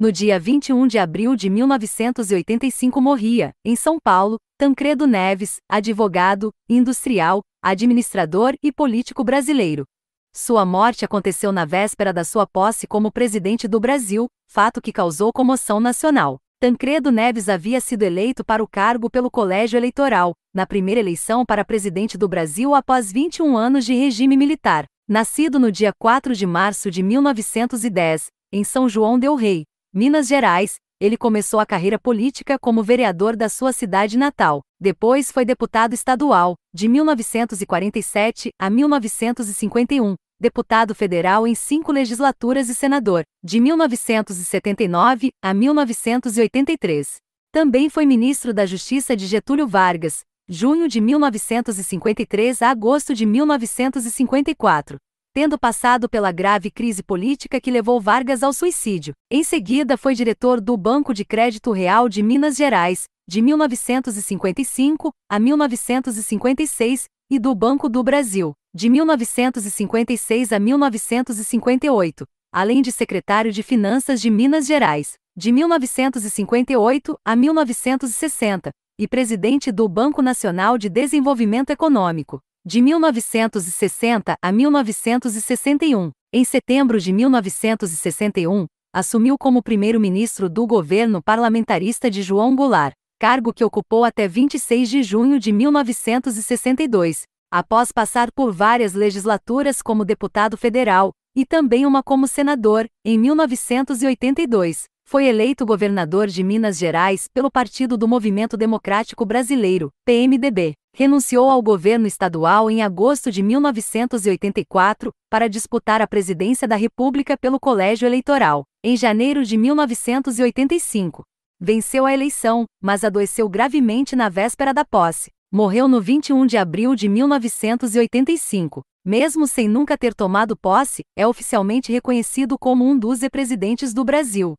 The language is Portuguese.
No dia 21 de abril de 1985 morria, em São Paulo, Tancredo Neves, advogado, industrial, administrador e político brasileiro. Sua morte aconteceu na véspera da sua posse como presidente do Brasil, fato que causou comoção nacional. Tancredo Neves havia sido eleito para o cargo pelo Colégio Eleitoral, na primeira eleição para presidente do Brasil após 21 anos de regime militar. Nascido no dia 4 de março de 1910, em São João Del Rei, Minas Gerais, ele começou a carreira política como vereador da sua cidade natal. Depois foi deputado estadual, de 1947 a 1951, deputado federal em cinco legislaturas e senador, de 1979 a 1983. Também foi ministro da Justiça de Getúlio Vargas, junho de 1953 a agosto de 1954 tendo passado pela grave crise política que levou Vargas ao suicídio. Em seguida, foi diretor do Banco de Crédito Real de Minas Gerais, de 1955 a 1956, e do Banco do Brasil, de 1956 a 1958, além de secretário de Finanças de Minas Gerais, de 1958 a 1960, e presidente do Banco Nacional de Desenvolvimento Econômico, de 1960 a 1961. Em setembro de 1961, assumiu como primeiro-ministro do governo parlamentarista de João Goulart, cargo que ocupou até 26 de junho de 1962, após passar por várias legislaturas como deputado federal e também uma como senador, em 1982 foi eleito governador de Minas Gerais pelo Partido do Movimento Democrático Brasileiro, PMDB. Renunciou ao governo estadual em agosto de 1984 para disputar a presidência da República pelo Colégio Eleitoral, em janeiro de 1985. Venceu a eleição, mas adoeceu gravemente na véspera da posse. Morreu no 21 de abril de 1985. Mesmo sem nunca ter tomado posse, é oficialmente reconhecido como um dos presidentes do Brasil.